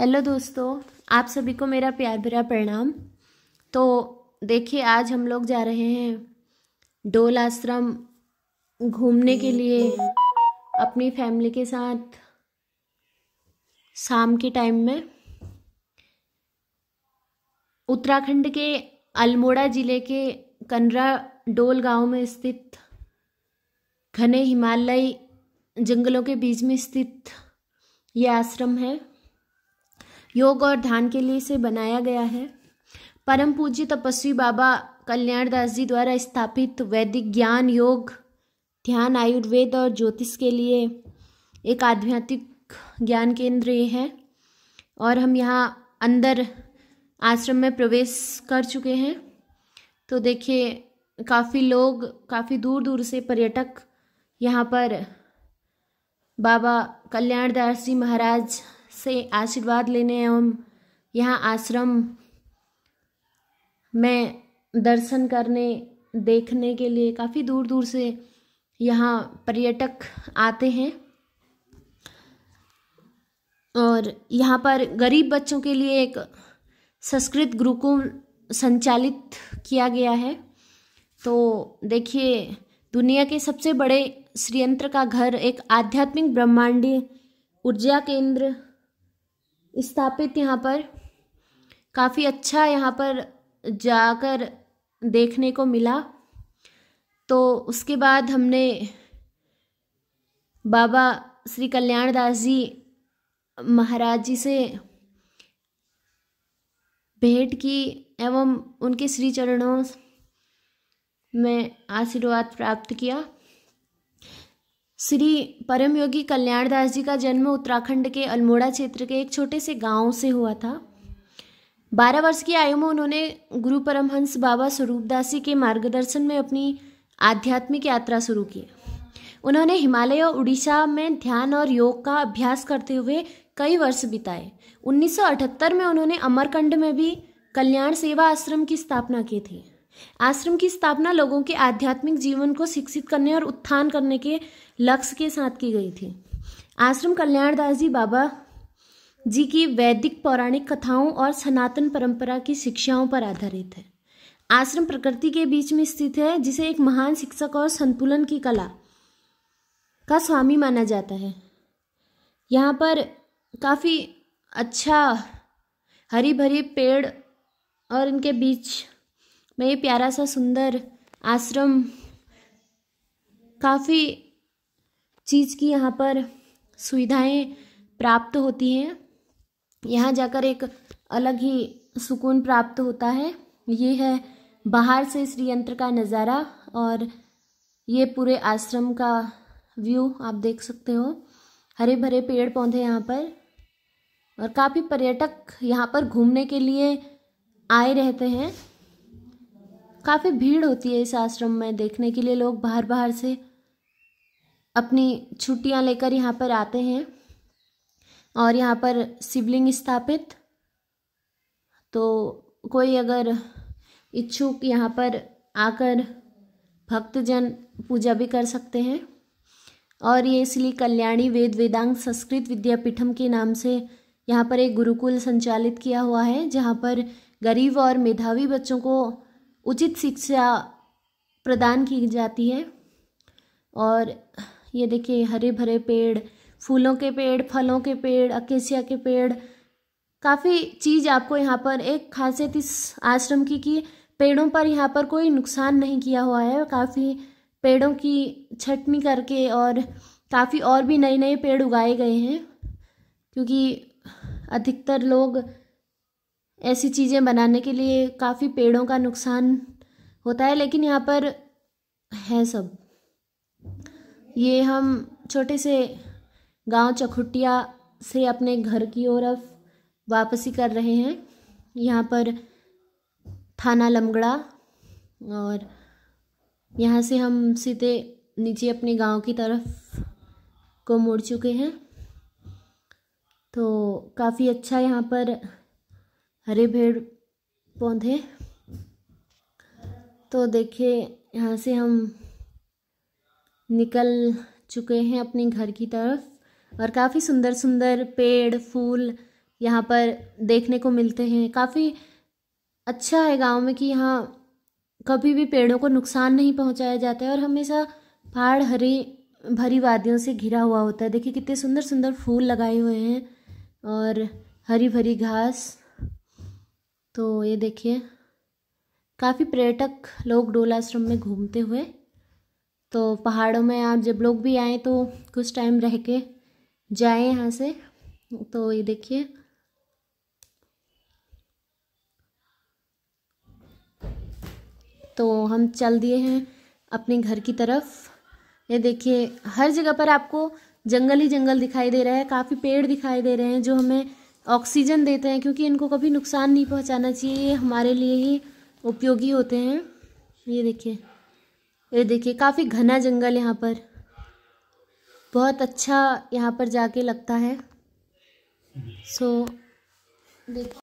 hello दोस्तों आप सभी को मेरा प्यार भरा प्रणाम तो देखिए आज हम लोग जा रहे हैं डोल आश्रम घूमने के लिए अपनी फैमिली के साथ शाम के टाइम में उत्तराखंड के अल्मोड़ा ज़िले के कनरा डोल गांव में स्थित घने हिमालयी जंगलों के बीच में स्थित यह आश्रम है योग और ध्यान के लिए इसे बनाया गया है परम पूज्य तपस्वी बाबा कल्याणदास जी द्वारा स्थापित वैदिक ज्ञान योग ध्यान आयुर्वेद और ज्योतिष के लिए एक आध्यात्मिक ज्ञान केंद्र ये है और हम यहाँ अंदर आश्रम में प्रवेश कर चुके हैं तो देखिए काफ़ी लोग काफ़ी दूर दूर से पर्यटक यहाँ पर बाबा कल्याणदास जी महाराज से आशीर्वाद लेने एवं यहाँ आश्रम में दर्शन करने देखने के लिए काफ़ी दूर दूर से यहाँ पर्यटक आते हैं और यहाँ पर गरीब बच्चों के लिए एक संस्कृत गुरुकुल संचालित किया गया है तो देखिए दुनिया के सबसे बड़े श्रीयंत्र का घर एक आध्यात्मिक ब्रह्मांडीय ऊर्जा केंद्र स्थापित यहाँ पर काफ़ी अच्छा यहाँ पर जाकर देखने को मिला तो उसके बाद हमने बाबा श्री कल्याणदास जी महाराज जी से भेंट की एवं उनके श्री चरणों में आशीर्वाद प्राप्त किया श्री परमयोगी कल्याणदास जी का जन्म उत्तराखंड के अल्मोड़ा क्षेत्र के एक छोटे से गांव से हुआ था बारह वर्ष की आयु में उन्होंने गुरु परमहंस बाबा स्वरूपदास जी के मार्गदर्शन में अपनी आध्यात्मिक यात्रा शुरू की उन्होंने हिमालय और उड़ीसा में ध्यान और योग का अभ्यास करते हुए कई वर्ष बिताए 1978 में उन्होंने अमरकंड में भी कल्याण सेवा आश्रम की स्थापना की थी आश्रम की स्थापना लोगों के आध्यात्मिक जीवन को शिक्षित करने और उत्थान करने के लक्ष्य के साथ की गई थी आश्रम कल्याण दास जी बाबा जी की वैदिक पौराणिक कथाओं और सनातन परंपरा की शिक्षाओं पर आधारित है आश्रम प्रकृति के बीच में स्थित है जिसे एक महान शिक्षक और संतुलन की कला का स्वामी माना जाता है यहाँ पर काफ़ी अच्छा हरी भरी पेड़ और इनके बीच मैं ये प्यारा सा सुंदर आश्रम काफ़ी चीज़ की यहाँ पर सुविधाएं प्राप्त होती हैं यहाँ जाकर एक अलग ही सुकून प्राप्त होता है ये है बाहर से इस यंत्र का नज़ारा और ये पूरे आश्रम का व्यू आप देख सकते हो हरे भरे पेड़ पौधे यहाँ पर और काफ़ी पर्यटक यहाँ पर घूमने के लिए आए रहते हैं काफ़ी भीड़ होती है इस आश्रम में देखने के लिए लोग बाहर बाहर से अपनी छुट्टियां लेकर यहाँ पर आते हैं और यहाँ पर शिवलिंग स्थापित तो कोई अगर इच्छुक यहाँ पर आकर भक्तजन पूजा भी कर सकते हैं और ये इसलिए कल्याणी वेद वेदांग संस्कृत विद्यापीठम के नाम से यहाँ पर एक गुरुकुल संचालित किया हुआ है जहाँ पर गरीब और मेधावी बच्चों को उचित शिक्षा प्रदान की जाती है और ये देखिए हरे भरे पेड़ फूलों के पेड़ फलों के पेड़ अकेसिया के पेड़ काफ़ी चीज़ आपको यहाँ पर एक खासियत इस आश्रम की कि पेड़ों पर यहाँ पर कोई नुकसान नहीं किया हुआ है काफ़ी पेड़ों की छटनी करके और काफ़ी और भी नए नए पेड़ उगाए गए हैं क्योंकि अधिकतर लोग ऐसी चीज़ें बनाने के लिए काफ़ी पेड़ों का नुकसान होता है लेकिन यहाँ पर है सब ये हम छोटे से गांव चखुटिया से अपने घर की ओर अब वापसी कर रहे हैं यहाँ पर थाना लमगड़ा और यहाँ से हम सीधे नीचे अपने गांव की तरफ को मुड़ चुके हैं तो काफ़ी अच्छा यहाँ पर हरे भेड़ पौधे तो देखिए यहाँ से हम निकल चुके हैं अपने घर की तरफ और काफ़ी सुंदर सुंदर पेड़ फूल यहाँ पर देखने को मिलते हैं काफ़ी अच्छा है गांव में कि यहाँ कभी भी पेड़ों को नुकसान नहीं पहुँचाया जाता है और हमेशा पहाड़ हरी भरी वादियों से घिरा हुआ होता है देखिए कितने सुंदर सुंदर फूल लगाए हुए हैं और हरी भरी घास तो ये देखिए काफ़ी पर्यटक लोग डोलाश्रम आश्रम में घूमते हुए तो पहाड़ों में आप जब लोग भी आए तो कुछ टाइम रह के जाए यहाँ से तो ये देखिए तो हम चल दिए हैं अपने घर की तरफ ये देखिए हर जगह पर आपको जंगल ही जंगल दिखाई दे रहा है काफ़ी पेड़ दिखाई दे रहे हैं जो हमें ऑक्सीजन देते हैं क्योंकि इनको कभी नुकसान नहीं पहुंचाना चाहिए ये हमारे लिए ही उपयोगी होते हैं ये देखिए ये देखिए काफ़ी घना जंगल यहाँ पर बहुत अच्छा यहाँ पर जाके लगता है सो so, देखिए